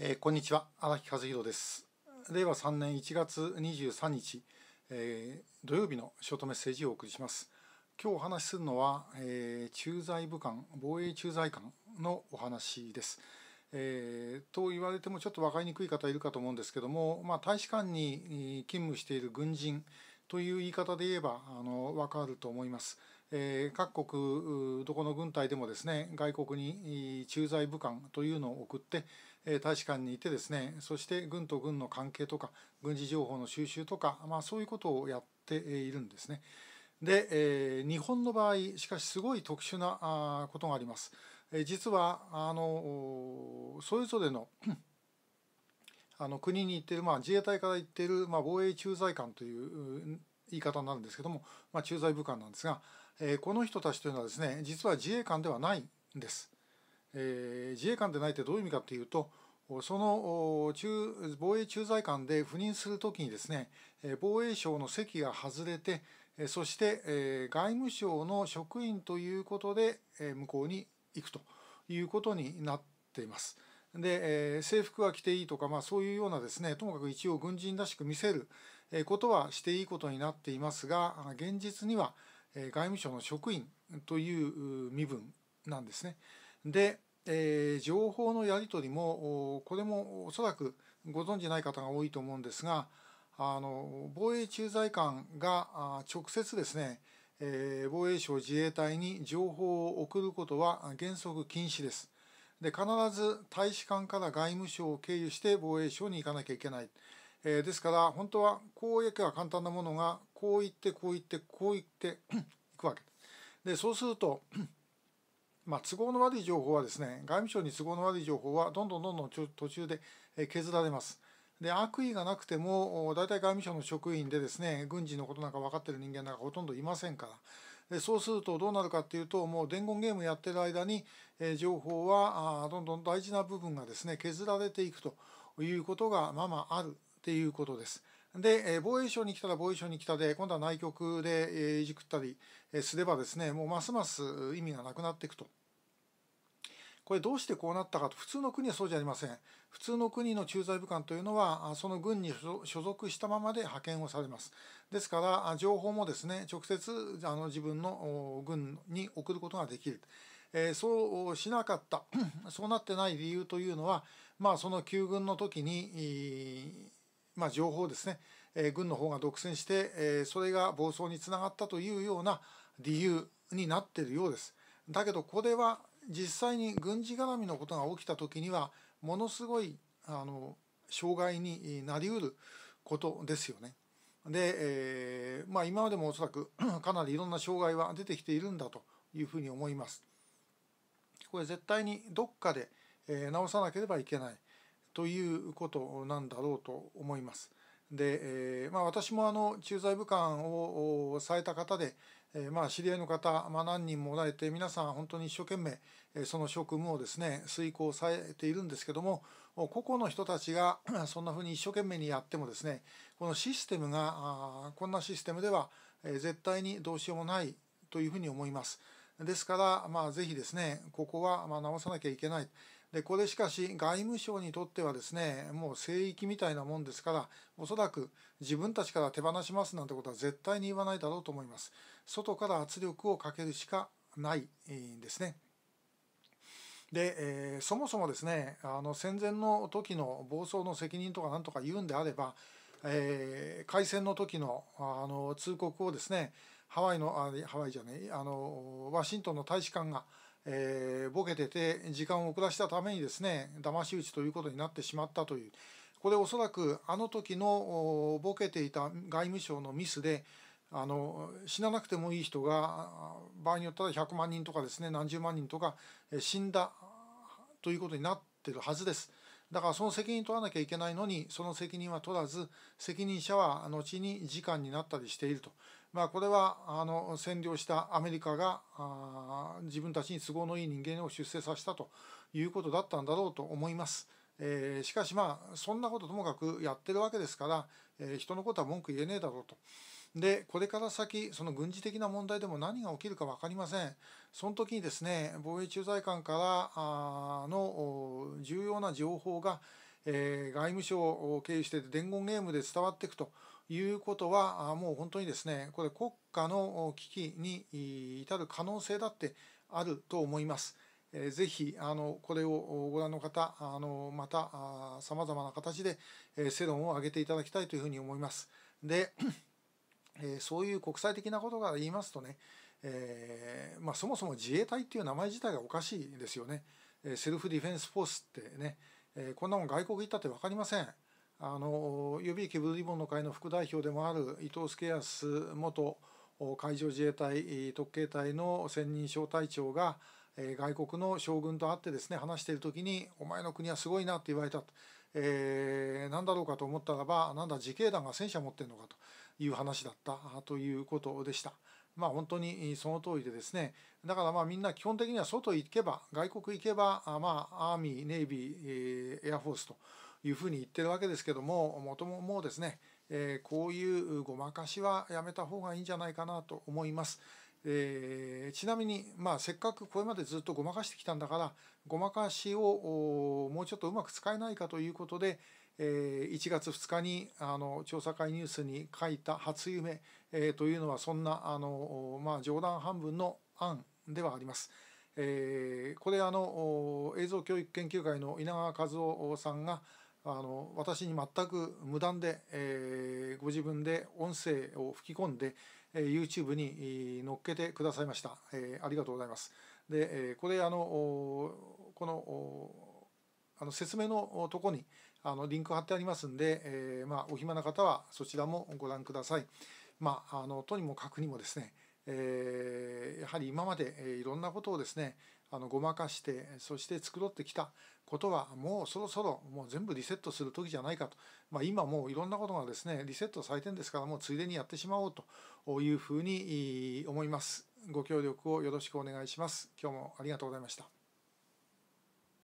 えー、こんにちは荒木和弘です令和3年1月23日、えー、土曜日のショートメッセージをお送りします今日お話しするのは、えー、駐在部官防衛駐在官のお話です、えー、と言われてもちょっと分かりにくい方いるかと思うんですけども、まあ、大使館に勤務している軍人という言い方で言えばあの分かると思います。えー、各国どこの軍隊でもですね外国に駐在武官というのを送って、えー、大使館にいてですねそして軍と軍の関係とか軍事情報の収集とか、まあ、そういうことをやっているんですね。で、えー、日本の場合しかしすごい特殊なことがあります。えー、実はあのそれぞれのあの国に行っている、まあ、自衛隊から行っている、まあ、防衛駐在官という言い方なんですけども、まあ、駐在武官なんですが、えー、この人たちというのはですね実は自衛官ではないんです、えー、自衛官でないってどういう意味かというとその中防衛駐在官で赴任するときにですね防衛省の席が外れてそして外務省の職員ということで向こうに行くということになっています。で制服は着ていいとか、まあ、そういうようなですねともかく一応軍人らしく見せることはしていいことになっていますが現実には外務省の職員という身分なんですね。で、情報のやり取りもこれもおそらくご存じない方が多いと思うんですがあの防衛駐在官が直接ですね、防衛省自衛隊に情報を送ることは原則禁止です。で必ず大使館から外務省を経由して防衛省に行かなきゃいけない。えー、ですから本当はこうやけば簡単なものがこう言ってこう言ってこう言ってい くわけでそうすると まあ都合の悪い情報はですね外務省に都合の悪い情報はどんどんどんどん途中で削られますで悪意がなくても大体外務省の職員でですね軍事のことなんか分かってる人間なんかほとんどいませんからでそうするとどうなるかっていうともう伝言ゲームやってる間に、えー、情報はあどんどん大事な部分がですね削られていくということがまあまああるっていうことです。で、え防衛省に来たら防衛省に来たで、今度は内局で、えいじくったり、えすればですね、もうますます意味がなくなっていくと。これどうしてこうなったかと、普通の国はそうじゃありません。普通の国の駐在武官というのは、その軍に所属したままで派遣をされます。ですから、情報もですね、直接あの自分の軍に送ることができる。えー、そうしなかった そうなってない理由というのは、まあ、その旧軍の時に、まあ、情報をですね、えー、軍の方が独占して、えー、それが暴走につながったというような理由になっているようです。だけどこれは実際に軍事絡みのことが起きた時にはものすごいあの障害になりうることですよね。で、えー、まあ、今までもおそらく かなりいろんな障害は出てきているんだというふうに思います。これ絶対にどっかで、えー、直さなければいけない。ということなんだろうと思います。で、えーまあ、私もあの駐在武官をされた方で、えーまあ、知り合いの方、まあ、何人もおられて皆さん本当に一生懸命、えその職務をですね遂行されているんですけども個々の人たちが そんなふうに一生懸命にやってもですねこのシステムがあこんなシステムでは、え絶対にどうしようもないというふうに思います。ですから、まあ、ぜひですね、ここはまあ直さなきゃいけない。でこれしかし外務省にとってはですねもう聖域みたいなもんですからおそらく自分たちから手放しますなんてことは絶対に言わないだろうと思います外から圧力をかけるしかないんですねで、えー、そもそもですねあの戦前の時の暴走の責任とかなんとか言うんであれば、えー、開戦の時のあの通告をですねハワイのあハワイじゃねあのワシントンの大使館がえー、ボケてて時間を遅らせたためにですね騙し討ちということになってしまったというこれおそらくあの時のボケていた外務省のミスであの死ななくてもいい人が場合によったら100万人とかですね何十万人とか死んだということになってるはずです。だからその責任取らなきゃいけないのにその責任は取らず責任者は後に時間になったりしていると、まあ、これはあの占領したアメリカが自分たちに都合のいい人間を出世させたということだったんだろうと思います。えー、しかしまあそんなことともかくやってるわけですから、えー、人のことは文句言えねえだろうと。でこれから先その軍事的な問題でも何が起きるか分かりません。その時にですね防衛駐在官からあの重要な情報が、えー、外務省を経由して伝言ゲームで伝わっていくということはもう本当にですねこれ国家の危機に至る可能性だってあると思います。えぜひあのこれをご覧の方あのまたさまざまな形で、えー、世論を上げていただきたいというふうに思います。で、えー、そういう国際的なことから言いますとね、えーまあ、そもそも自衛隊っていう名前自体がおかしいですよね。セルフディフェンスフォースってね、えこんなもん外国行ったって分かりません。あの予備役ブルリボンの会の副代表でもある伊藤助康元海上自衛隊特警隊の専任小隊長が外国の将軍と会ってですね話している時に「お前の国はすごいな」って言われたと、えー、何だろうかと思ったらばなんだ自警団が戦車持ってるのかという話だったということでした。まあ、本当にその通りでですね、だからまあみんな基本的には外行けば、外国行けば、まあ、アーミー、ネイビー、エアフォースというふうに言ってるわけですけども、もとももうですね、えこういうごまかしはやめた方がいいんじゃないかなと思います。えー、ちなみに、まあ、せっかくこれまでずっとごまかしてきたんだからごまかしをもうちょっとうまく使えないかということで、えー、1月2日にあの調査会ニュースに書いた初夢、えー、というのはそんなあの、まあ、冗談半分の案ではあります。えー、これあの映像教育研究会の稲川和夫さんがあの私に全く無断で、えー、ご自分で音声を吹き込んで、えー、YouTube に載っけてくださいました、えー、ありがとうございますで、えー、これあのこのあの説明のとこに、あのリンク貼ってありますんで、えー、まあ、お暇な方はそちらもご覧ください。まあ、あのとにもかくにもですね、えー、やはり今まで、えー、いろんなことをですねあのごまかしてそして繕ってきたことはもうそろそろもう全部リセットする時じゃないかと、まあ、今もういろんなことがですねリセットされてんですからもうついでにやってしまおうというふうに思います。ご協力をよろしくお願いします。今日もありがとうございました。